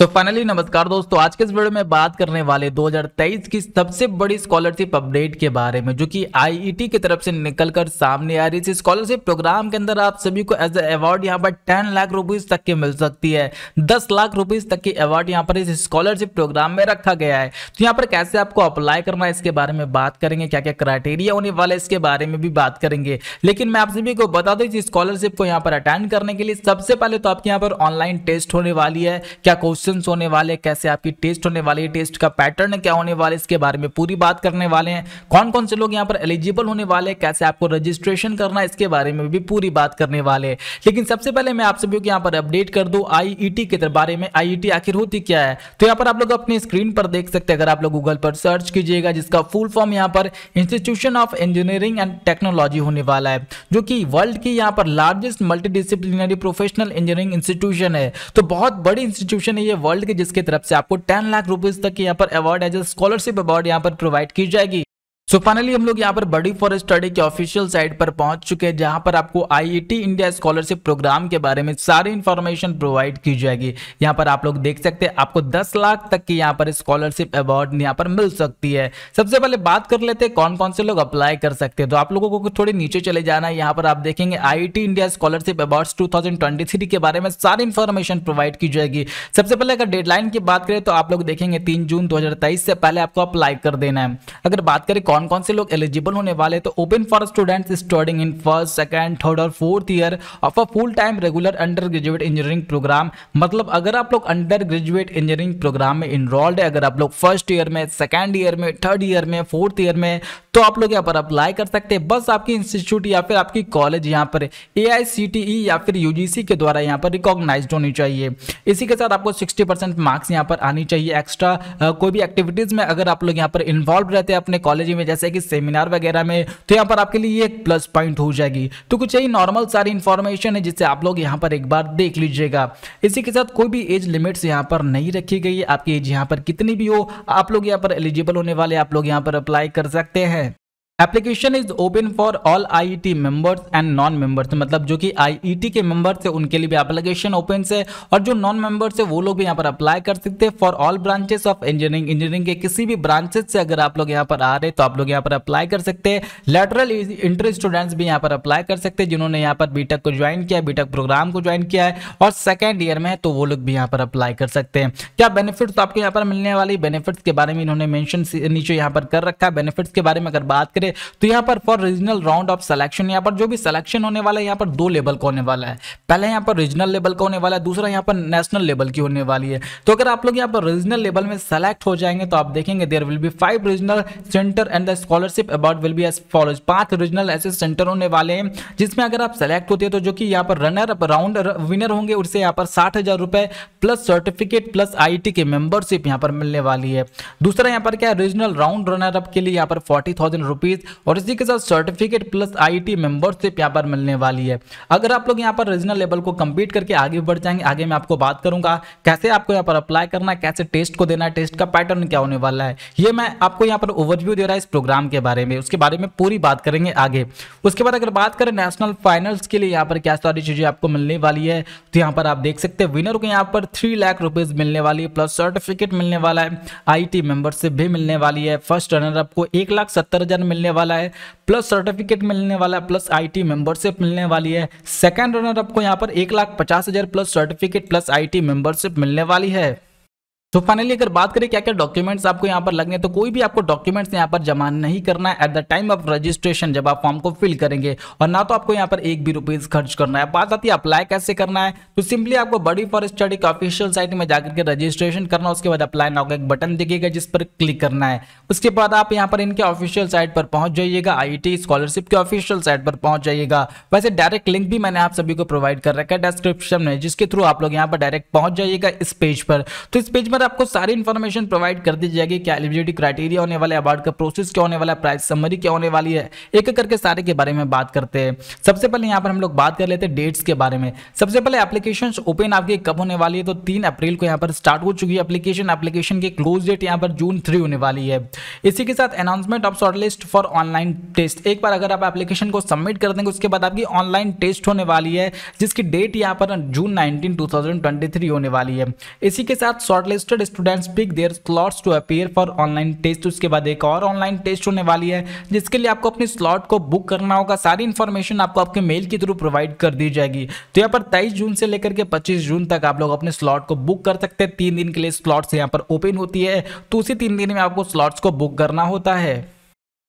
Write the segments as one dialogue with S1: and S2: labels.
S1: तो फाइनली नमस्कार दोस्तों आज के इस वीडियो में बात करने वाले 2023 की सबसे बड़ी स्कॉलरशिप अपडेट के बारे में जो कि आईईटी e की तरफ से निकलकर सामने आ रही है स्कॉलरशिप प्रोग्राम के अंदर आप सभी को एज अवार्ड यहाँ पर 10 लाख रुपीज तक की मिल सकती है 10 लाख रुपीज तक की अवार्ड यहाँ पर इस स्कॉलरशिप प्रोग्राम में रखा गया है तो यहाँ पर कैसे आपको अप्लाई करना है इसके बारे में बात करेंगे क्या क्या क्राइटेरिया होने वाला है इसके बारे में भी बात करेंगे लेकिन मैं आप सभी को बता दू इस स्कॉलरशिप को यहाँ पर अटेंड करने के लिए सबसे पहले तो आपके यहाँ पर ऑनलाइन टेस्ट होने वाली है क्या क्वेश्चन क्वेश्चन होने वाले कैसे आपकी टेस्ट होने वाली है टेस्ट का पैटर्न क्या होने वाला है इसके बारे में पूरी बात करने वाले हैं कौन कौन से लोग यहाँ पर एलिजिबल होने वाले हैं कैसे आपको रजिस्ट्रेशन करना इसके बारे में भी पूरी बात करने वाले हैं लेकिन सबसे पहले मैं आप सभी को यहाँ पर अपडेट कर दूँ आई e के बारे में आई e आखिर होती क्या है तो यहाँ पर आप लोग अपनी स्क्रीन पर देख सकते हैं अगर आप लोग गूगल पर सर्च कीजिएगा जिसका फुल फॉर्म यहाँ पर institution of engineering and technology होने वाला है जो कि वर्ल्ड की यहाँ पर largest multidisciplinary professional engineering institution है तो बहुत बड़ी इंस्टीट्यूशन है ये वर्ल्ड के जिसके तरफ से आपको टेन लाख रुपीज तक यहाँ पर award as a scholarship award यहाँ पर प्रोवाइड की जाएगी सो so फाइनली हम लोग यहाँ पर बडी फॉर स्टडी के ऑफिशियल साइट पर पहुंच चुके हैं जहां पर आपको आईआईटी इंडिया स्कॉलरशिप प्रोग्राम के बारे में सारी इन्फॉर्मेशन प्रोवाइड की जाएगी यहाँ पर आप लोग देख सकते हैं आपको 10 लाख तक की यहाँ पर स्कॉलरशिप अवार्ड यहाँ पर मिल सकती है सबसे पहले बात कर लेते हैं कौन कौन से लोग अप्लाई कर सकते हैं तो आप लोगों को थोड़ी नीचे चले जाना है यहाँ पर आप देखेंगे I India scholarship award two के बारे में सारी इन्फॉर्मेशन प्रोवाइड की जाएगी सबसे पहले अगर डेडलाइन की बात करें तो आप लोग देखेंगे तीन जून दो से पहले आपको अप्लाई कर देना है अगर बात करें कौन कौन से लोग एलिजिबल होने वाले तो open for student studying in first second third और fourth year of a full time regular undergraduate engineering programme मतलब अगर आप लोग अंडर ग्रेजुएट इंजीनियरिंग प्रोग्राम में इनरोल्ड है अगर आप लोग फर्स्ट ईयर में सेकेंड ईयर में थर्ड ईयर में फोर्थ ईयर में तो आप लोग यहाँ पर अप्लाई कर सकते हैं बस आपकी इंस्टीट्यूट या फिर आपकी कॉलेज यहाँ पर ए e या फिर यू के द्वारा यहाँ पर रिकॉग्नाइज होनी चाहिए इसी के साथ आपको सिक्सटी मार्क्स यहाँ पर आनी चाहिए एक्स्ट्रा कोई भी एक्टिविटीज़ में अगर आप लोग यहाँ पर इन्वॉल्व रहते हैं अपने कॉलेज में जैसे कि सेमिनार वगैरह में तो यहाँ पर आपके लिए एक प्लस पॉइंट हो जाएगी तो कुछ यही नॉर्मल सारी इन्फॉर्मेशन है जिससे आप लोग यहाँ पर एक बार देख लीजिएगा इसी के साथ कोई भी एज लिमिट्स यहाँ पर नहीं रखी गई आपकी एज यहाँ पर कितनी भी हो आप लोग यहाँ पर एलिजिबल होने वाले आप लोग यहाँ पर अप्लाई कर सकते हैं application is open for all IET members and non members मतलब जो कि आईईटी e के मेंबर्स है उनके लिए भी एप्लीकेशन ओपन है और जो नॉन मेंबर्स है वो लोग भी यहाँ पर अप्लाई कर सकते हैं for all branches of engineering engineering के किसी भी ब्रांचेस से अगर आप लोग यहाँ पर आ रहे तो आप लोग यहाँ पर अप्लाई कर सकते हैं लेटरल इंटर स्टूडेंट्स भी यहाँ पर अप्लाई कर सकते हैं जिन्होंने यहाँ पर बीटेक को ज्वाइन किया बीटेक प्रोग्राम को ज्वाइन किया है और सेकेंड ईयर में तो वो लोग भी यहाँ पर अप्लाई कर सकते हैं क्या बेनिफिट्स तो आपको यहाँ पर मिलने वाली बेनिफिट्स के बारे में इन्होंने मैंशन नीचे यहाँ पर कर रखा है बेनिफिट्स के बारे में अगर बात करें तो यहाँ पर for regional round of selection यहाँ पर जो भी सिलेक्शन होने वाला है यहाँ पर दो लेवल का होने वाला है पहले यहाँ पर रीजनल लेवल का होने वाला है दूसरा यहाँ पर नेशनल लेवल की होने वाली है तो अगर आप लोग यहाँ पर रीजनल लेवल में सेलेक्ट हो जाएंगे तो आप देखेंगे there will be five regional centre and the scholarship award will be as follows पांच रीजनल ऐसे सेंटर होने वाले हैं जिसमें अगर आप सेलेक्ट होते हैं तो जो कि यहाँ पर रनर अप राउंड विनर होंगे उससे यहाँ पर साठ हजार रुपए प्लस सर्टिफिकेट प्लस आईटी के मेंबरशिप यहाँ पर मिलने वाली है दूसरा यहाँ पर क्या रीजनल राउंड रनर अप के लिए यहाँ पर फोर्टी थाउजेंड रुपीज फीस और इसी के साथ सर्टिफिकेट प्लस आईटी मेंबरशिप यहाँ पर मिलने वाली है अगर आप लोग यहाँ पर रीजनल लेवल को कंप्लीट करके आगे बढ़ जाएंगे आगे मैं आपको बात करूंगा कैसे आपको यहाँ पर अप्लाई करना है कैसे टेस्ट को देना है टेस्ट का पैटर्न क्या होने वाला है ये मैं आपको यहाँ पर ओवरव्यू दे रहा है इस प्रोग्राम के बारे में उसके बारे में पूरी बात करेंगे आगे उसके बाद अगर बात करें नेशनल फाइनल्स के लिए यहाँ पर क्या सारी चीज़ें आपको मिलने वाली है तो यहाँ पर आप देख सकते हैं विनर को यहाँ पर थ्री लाख रुपीज़ मिलने वाली है प्लस सर्टिफिकेट मिलने वाला है आई टी मेंबरशिप भी मिलने वाली है फर्स्ट रनर आपको एक लाख सत्तर हज़ार मिलने मिलने वाला है प्लस सर्टिफिकेट मिलने वाला है प्लस आईटी मेंबरशिप मिलने वाली है सेकंड रनर आपको यहाँ पर एक लाख पचास हज़ार plus certificate plus IT membership मिलने वाली है तो फाइनली अगर बात करें क्या क्या डॉक्यूमेंट्स आपको यहाँ पर लगने तो कोई भी आपको डॉक्यूमेंट्स यहाँ पर जमा नहीं करना है at the time of registration जब आप फॉर्म को फिल करेंगे और ना तो आपको यहाँ पर एक भी रुपीज खर्च करना है बात आती है अप्लाई कैसे करना है तो सिंपली आपको बड़ी फॉर स्टडी का ऑफिशियल साइट में जाकर के रजिस्ट्रेशन करना उसके बाद अप्लाई नाउ का एक बटन दिखेगा जिस पर क्लिक करना है उसके बाद आप यहाँ पर इनके ऑफिशियल साइट पर पहुंच जाइएगा आई स्कॉलरशिप के ऑफिशियल साइट पर पहुंच जाइएगा वैसे डायरेक्ट लिंक भी मैंने आप सभी को प्रोवाइड कर रखा है डिस्क्रिप्शन में जिसके थ्रू आप लोग यहाँ पर डायरेक्ट पहुंच जाइएगा इस पेज पर तो इस पेज सर आपको सारी इन्फॉर्मेशन प्रोवाइड कर दी जाएगी क्या एलिजिबिलिटी क्राइटेरिया होने वाले अवार्ड का प्रोसेस क्या होने वाला है प्राइस समरी क्या होने वाली है एक एक करके सारे के बारे में बात करते हैं सबसे पहले यहाँ पर हम लोग बात कर लेते हैं डेट्स के बारे में सबसे पहले एप्लीकेशन ओपन आपकी कब होने वाली है तो तीन अप्रैल को यहाँ पर स्टार्ट हो चुकी है एप्लीकेशन एप्लीकेशन की क्लोज डेट यहाँ पर जून थ्री होने वाली है इसी के साथ announcement of shortlist for online test एक बार अगर आप एप्लीकेशन को सबमिट कर देंगे उसके बाद आपकी ऑनलाइन टेस्ट होने वाली है जिसकी डेट यहाँ पर जून नाइनटीन टू होने वाली है इसी के साथ shortlist registered students pick their slots to appear for online test उसके बाद एक और ऑनलाइन टेस्ट होने वाली है जिसके लिए आपको अपने स्लॉट को बुक करना होगा सारी इन्फॉर्मेशन आपको आपके मेल के थ्रू प्रोवाइड कर दी जाएगी तो यहाँ पर तेईस जून से लेकर के पच्चीस जून तक आप लोग अपने स्लॉट को बुक कर सकते हैं तीन दिन के लिए स्लॉट्स यहाँ पर ओपन होती है तो उसी तीन दिन में आपको स्लॉट्स को बुक करना होता है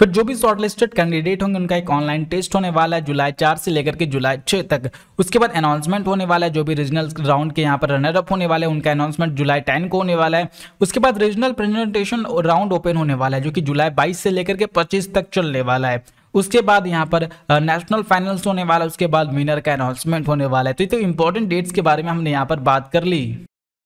S1: फिर जो भी शॉर्टलिस्टेड कैंडिडेट होंगे उनका एक ऑनलाइन टेस्ट होने वाला है जुलाई चार से लेकर के जुलाई छः तक उसके बाद अनाउंसमेंट होने वाला है जो भी रीजनल राउंड के यहाँ पर रनर अप होने वाले हैं उनका अनाउंसमेंट जुलाई टेन को होने वाला है उसके बाद रीजनल प्रेजेंटेशन राउंड ओपन होने वाला है जो कि जुलाई बाईस से लेकर के पच्चीस तक चलने वाला है उसके बाद यहाँ पर नेशनल फाइनल्स होने वाला है उसके बाद विनर का अनाउंसमेंट होने वाला है तो ये तो इंपॉर्टेंट डेट्स के बारे में हमने यहाँ पर बात कर ली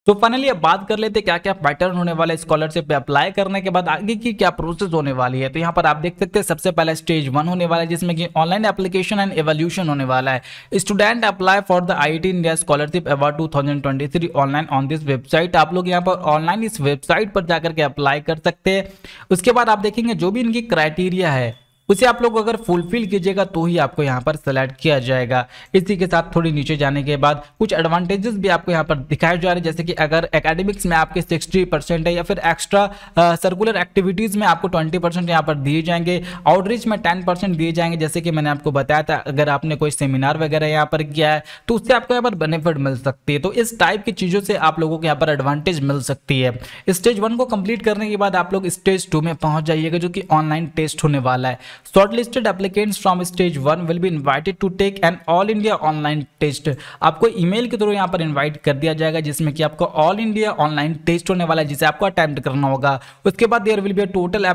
S1: तो फाइनली अब बात कर लेते क्या क्या पैटर्न होने वाला है स्कॉलरशिप पे अप्लाई करने के बाद आगे की क्या प्रोसेस होने वाली है तो यहाँ पर आप देख सकते हैं सबसे पहले स्टेज वन होने वाला है जिसमें कि ऑनलाइन एप्लीकेशन एंड एवोल्यूशन होने वाला है student apply for the I India scholarship award two online on this website आप लोग यहाँ पर ऑनलाइन इस वेबसाइट पर जाकर के अप्लाई कर सकते हैं उसके बाद आप देखेंगे जो भी इनकी क्राइटेरिया है उसे आप लोग अगर फुलफिल कीजिएगा तो ही आपको यहाँ पर सेलेक्ट किया जाएगा इसी के साथ थोड़ी नीचे जाने के बाद कुछ एडवांटेजेस भी आपको यहाँ पर दिखाए जा रहे हैं जैसे कि अगर एकेडमिक्स में आपके 60 परसेंट है या फिर एक्स्ट्रा सर्कुलर एक्टिविटीज़ में आपको 20 परसेंट यहाँ पर दिए जाएंगे आउटरीच में टेन परसेंट दिए जाएंगे जैसे कि मैंने आपको बताया था अगर आपने कोई सेमिनार वगैरह यहाँ पर किया है तो उससे आपको यहाँ पर बेनिफिट मिल सकती है तो इस टाइप की चीज़ों से आप लोगों को यहाँ पर एडवांटेज मिल सकती है स्टेज वन को कंप्लीट करने के बाद आप लोग स्टेज टू में पहुँच जाइएगा जो कि ऑनलाइन टेस्ट होने वाला है shortlisted applicants from stage one will be invited to take an all India online test आपको ईमेल के थ्रू यहाँ पर इन्वाइट कर दिया जाएगा जिसमें कि आपको ऑल इंडिया ऑनलाइन टेस्ट होने वाला है जिसे आपको अटैम्प्ट करना होगा उसके बाद there will be total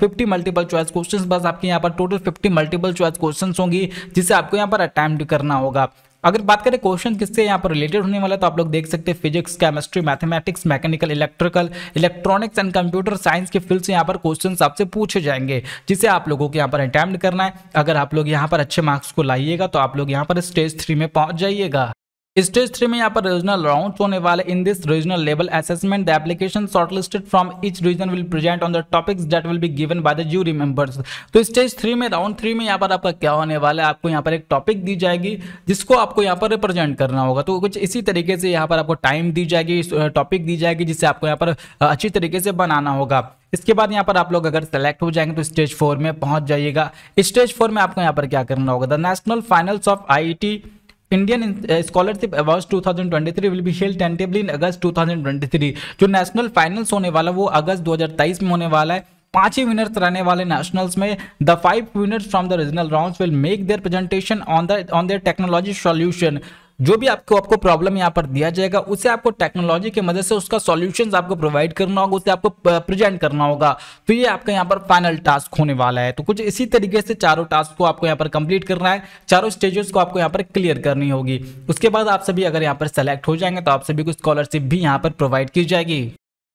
S1: fifty multiple choice question बस आपके यहाँ पर total fifty multiple choice question होंगी जिसे आपको यहाँ पर अटैम्प्ट करना होगा अगर बात करें क्वेश्चन किससे यहाँ पर रिलेटेड होने वाला है तो आप लोग देख सकते हैं physics chemistry mathematics mechanical electrical electronics and computer science के फील्ड से यहाँ पर क्वेश्चन आपसे पूछे जाएंगे जिसे आप लोगों को यहाँ पर अटैम्प्ट करना है अगर आप लोग यहाँ पर अच्छे मार्क्स को लाइएगा तो आप लोग यहाँ पर स्टेज थ्री में पहुंच जाइएगा स्टेज थ्री में यहाँ पर रीजनल राउंड होने वाले in this regional level assessment the application shortlisted from each region will present on the topics that will be given by the jury members तो स्टेज थ्री में राउंड थ्री में यहाँ पर आपका क्या होने वाला है आपको यहाँ पर एक टॉपिक दी जाएगी जिसको आपको यहाँ पर रिप्रेजेंट करना होगा तो कुछ इसी तरीके से यहाँ पर आपको टाइम दी जाएगी टॉपिक दी जाएगी जिससे आपको यहाँ पर अच्छी तरीके से बनाना होगा इसके बाद यहाँ पर आप लोग अगर सेलेक्ट हो जाएंगे तो स्टेज फोर में पहुंच जाइएगा स्टेज फोर में आपको यहाँ पर क्या करना होगा the national finals of I Indian scholarship award 2023 will be held tentatively in August 2023 जो नेशनल फाइनल्स होने वाला वो अगस्त 2023 में होने वाला है पांच ही विनर्स रहने वाले नेशनल्स में the five winners from the regional rounds will make their presentation on the on their technology solution जो भी आपको आपको प्रॉब्लम यहाँ पर दिया जाएगा उसे आपको टेक्नोलॉजी की मदद से उसका सॉल्यूशंस आपको प्रोवाइड करना होगा उसे आपको प्रेजेंट करना होगा तो ये आपका यहाँ पर फाइनल टास्क होने वाला है तो कुछ इसी तरीके से चारों टास्क को आपको यहाँ पर कंप्लीट करना है चारों स्टेजेस को आपको यहाँ पर क्लियर करनी होगी उसके बाद आप सभी अगर यहाँ पर सेलेक्ट हो जाएंगे तो आप सभी को स्कॉलरशिप भी यहाँ पर प्रोवाइड की जाएगी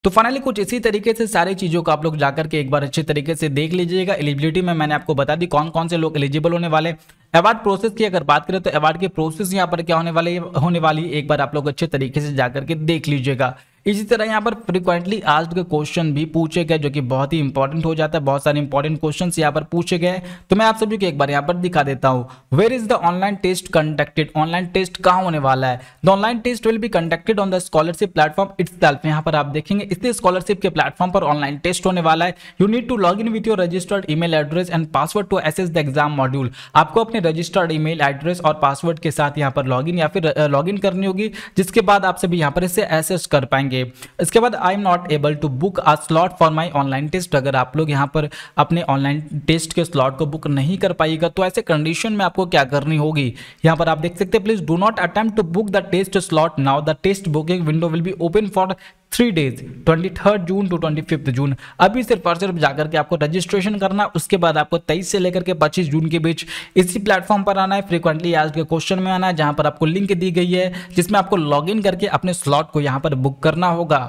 S1: तो फाइनली कुछ इसी तरीके से सारी चीज़ों को आप लोग जाकर के एक बार अच्छे तरीके से देख लीजिएगा एलिजिबिलिटी में मैंने आपको बता दी कौन कौन से लोग एलिजिबल होने वाले अवार्ड प्रोसेस की अगर बात करें तो अवार्ड की प्रोसेस यहाँ पर क्या होने वाली होने वाली एक बार आप लोग अच्छे तरीके से जाकर के देख लीजिएगा इसी तरह यहाँ पर फ्रिक्वेंटली आस्ड के क्वेश्चन भी पूछे गए जो कि बहुत ही इंपॉर्टेंट हो जाता है बहुत सारे इंपॉर्टेंट क्वेश्चन यहाँ पर पूछे गए तो मैं आप सभी को एक बार यहाँ पर दिखा देता हूँ where is the online test conducted online test कहाँ होने वाला है the online test will be conducted on the scholarship platform itself यहाँ पर आप देखेंगे इसलिए स्कॉलरशिप के प्लेटफॉर्म पर ऑनलाइन टेस्ट होने वाला है you need to log in with your registered email address and password to access the exam module आपको अपने रजिस्टर्ड ईमेल एड्रेस और पासवर्ड के साथ यहाँ पर लॉगिन या फिर इन करनी होगी जिसके बाद आप सभी यहाँ पर इसे एसेस कर पाएंगे जाएंगे इसके बाद I am not able to book a slot for my online test अगर आप लोग यहाँ पर अपने ऑनलाइन टेस्ट के स्लॉट को बुक नहीं कर पाएगा तो ऐसे कंडीशन में आपको क्या करनी होगी यहाँ पर आप देख सकते हैं please do not attempt to book the test slot now the test booking window will be open for three days twenty third June to twenty fifth June अभी सिर्फ और सिर्फ जाकर के आपको रजिस्ट्रेशन करना उसके बाद आपको तेईस से लेकर के पच्चीस जून के बीच इसी प्लेटफॉर्म पर आना है फ्रीक्वेंटली आज के क्वेश्चन में आना है जहाँ पर आपको लिंक दी गई है जिसमें आपको लॉग करके अपने स्लॉट को यहाँ पर बुक करना होगा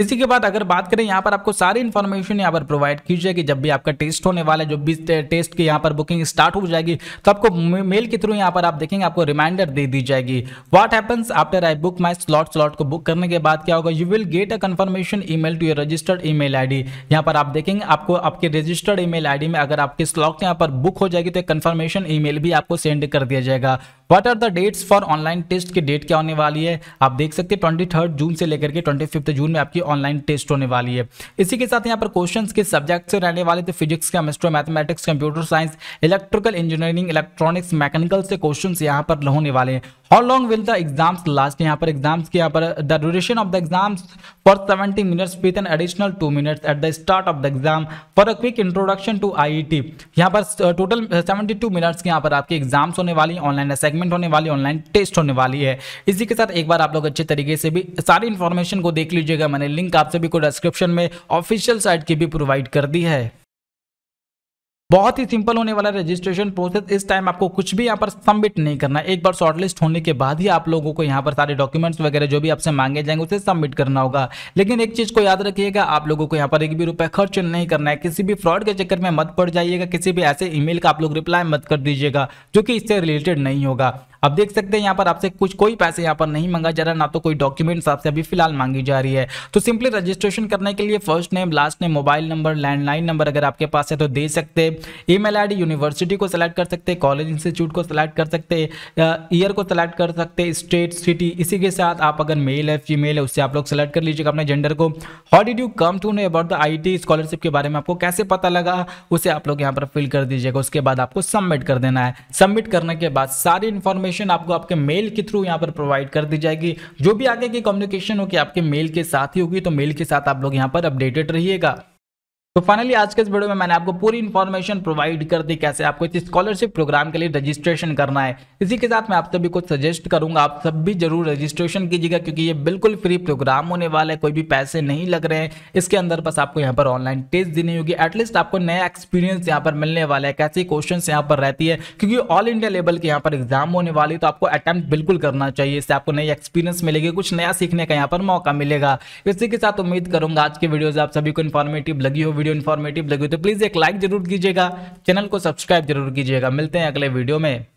S1: इसी के बाद अगर बात करें यहाँ पर आपको सारी इन्फॉर्मेशन यहाँ पर प्रोवाइड की जाएगी जब भी आपका टेस्ट होने वाला है जो भी टेस्ट की यहाँ पर बुकिंग स्टार्ट हो जाएगी तो आपको मेल के थ्रू यहाँ पर आप देखेंगे आपको रिमाइंडर दे दी जाएगी what happens after I book my slot slot को बुक करने के बाद क्या होगा you will get a confirmation email to your registered email ID यहाँ पर आप देखेंगे आपको आपके registered email ID में अगर आपके स्लॉट यहाँ पर बुक हो जाएगी तो एक कन्फर्मेशन ई मेल भी आपको सेंड कर दिया जाएगा what are the dates for online test की डेट क्या होने वाली है आप देख सकते हैं ट्वेंटी जून से लेकर के ट्वेंटी जून में आपकी ऑनलाइन टेस्ट होने वाली है इसी के साथ यहाँ पर क्वेश्चन के सब्जेक्ट से रहने वाले थे physics chemistry mathematics computer science electrical engineering electronics mechanical से क्वेश्चन यहाँ पर होने वाले हैं how long will the exams last यहाँ पर एग्जाम्स के यहाँ पर the duration of the exams for seventy minutes with an additional two minutes at the start of the exam for a quick introduction to I E T यहाँ पर total seventy two minutes के यहाँ पर आपके exams होने वाली online segment होने वाली ऑनलाइन टेस्ट होने वाली है इसी के साथ एक बार आप लोग अच्छे तरीके से भी सारी इन्फॉर्मेशन को देख लीजिएगा मैंने लिंक आप सभी को डिस्क्रिप्शन में ऑफिशियल साइट की भी प्रोवाइड कर दी है बहुत ही सिंपल होने वाला रजिस्ट्रेशन प्रोसेस इस टाइम आपको कुछ भी यहाँ पर सबमिट नहीं करना एक बार शॉर्टलिस्ट होने के बाद ही आप लोगों को यहाँ पर सारे डॉक्यूमेंट्स वगैरह जो भी आपसे मांगे जाएंगे उसे सबमिट करना होगा लेकिन एक चीज को याद रखिएगा आप लोगों को यहाँ पर एक भी रुपया खर्च नहीं करना है किसी भी फ्रॉड के चक्कर में मत पड़ जाइएगा किसी भी ऐसे ईमेल का आप लोग रिप्लाई मत कर दीजिएगा जो कि इससे रिलेटेड नहीं होगा आप देख सकते हैं यहाँ पर आपसे कुछ कोई पैसे यहाँ पर नहीं मांगा जा रहा ना तो कोई डॉक्यूमेंट्स आपसे अभी फिलहाल मांगी जा रही है तो सिंपली रजिस्ट्रेशन करने के लिए first name last name mobile number landline number अगर आपके पास है तो दे सकते ई मेल यूनिवर्सिटी को सिलेक्ट कर सकते कॉलेज इंस्टीट्यूट को सिलेक्ट कर सकते ईयर को सिलेक्ट कर सकते स्टेट सिटी इसी के साथ आप अगर मेल है फीमेल है उससे आप लोग सेलेक्ट कर लीजिएगा अपने जेंडर को how did you come to know about the I scholarship के बारे में आपको कैसे पता लगा उसे आप लोग यहाँ पर फिल कर दीजिएगा उसके बाद आपको सबमिट कर देना है सबमिट करने के बाद सारी इन्फॉर्मेशन इन्फॉर्मेशन आपको आपके मेल के थ्रू यहाँ पर प्रोवाइड कर दी जाएगी जो भी आगे की कम्युनिकेशन होगी आपके मेल के साथ ही होगी तो मेल के साथ आप लोग यहाँ पर अपडेटेड रहिएगा तो फाइनली आज के इस वीडियो में मैंने आपको पूरी इन्फॉर्मेशन प्रोवाइड कर दी कैसे आपको इस स्कॉलरशिप प्रोग्राम के लिए रजिस्ट्रेशन करना है इसी के साथ मैं आप सभी को सजेस्ट करूंगा आप सब भी जरूर रजिस्ट्रेशन कीजिएगा क्योंकि ये बिल्कुल फ्री प्रोग्राम होने वाला है कोई भी पैसे नहीं लग रहे हैं इसके अंदर बस आपको यहाँ पर ऑनलाइन टेस्ट देनी होगी एटलीस्ट आपको नया एक्सपीरियंस यहाँ पर मिलने वाला है कैसे क्वेश्चन यहाँ पर रहती है क्योंकि ऑल इंडिया लेवल के यहाँ पर एग्जाम होने वाली तो आपको अटैम्प्ट बिल्कुल करना चाहिए इससे आपको नई एक्सपीरियंस मिलेगी कुछ नया सीखने का यहाँ पर मौका मिलेगा इसी के साथ उम्मीद करूंगा आज की वीडियो आप सभी को इन्फॉर्मेटिव लगी होगी वीडियो इन्फॉर्मेटिव लगी तो प्लीज़ एक लाइक जरूर कीजिएगा चैनल को सब्सक्राइब जरूर कीजिएगा मिलते हैं अगले वीडियो में